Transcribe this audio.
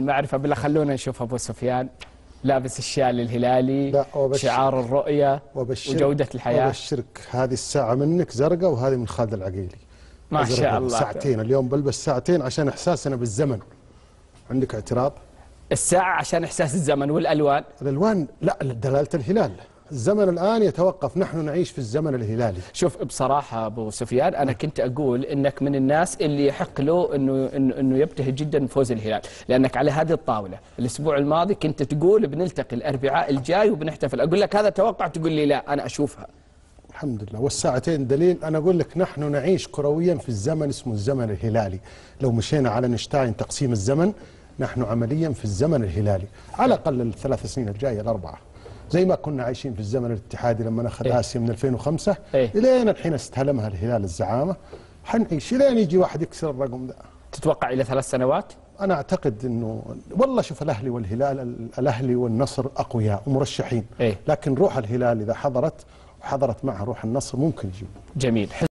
المعرفة بلا خلونا نشوف أبو سفيان لابس الشال الهلالي لا شعار الرؤية وبشرك وجودة الحياة وبشرك هذه الساعة منك زرقاء وهذه من خالد العقيلي ما شاء الله ساعتين اليوم بلبس ساعتين عشان إحساسنا بالزمن عندك اعتراض؟ الساعة عشان إحساس الزمن والألوان الألوان لا دلالة الهلال الزمن الآن يتوقف نحن نعيش في الزمن الهلالي شوف بصراحة أبو سفيان أنا كنت أقول أنك من الناس اللي يحق له أنه, أنه يبتهج جدا فوز الهلال لأنك على هذه الطاولة الأسبوع الماضي كنت تقول بنلتقي الأربعاء الجاي وبنحتفل أقول لك هذا توقع تقول لي لا أنا أشوفها الحمد لله والساعتين دليل أنا أقول لك نحن نعيش كرويا في الزمن اسمه الزمن الهلالي لو مشينا على نشتاين تقسيم الزمن نحن عمليا في الزمن الهلالي على الأقل الثلاث سنين الجاية الأربعة زي ما كنا عايشين في الزمن الاتحادي لما ناخذ إيه؟ اسيا من 2005 إيه؟ الين الحين استلمها الهلال الزعامه حنعيش الين يجي واحد يكسر الرقم ده تتوقع الى ثلاث سنوات؟ انا اعتقد انه والله شوف الاهلي والهلال الاهلي والنصر اقوياء ومرشحين إيه؟ لكن روح الهلال اذا حضرت وحضرت معها روح النصر ممكن يجيب جميل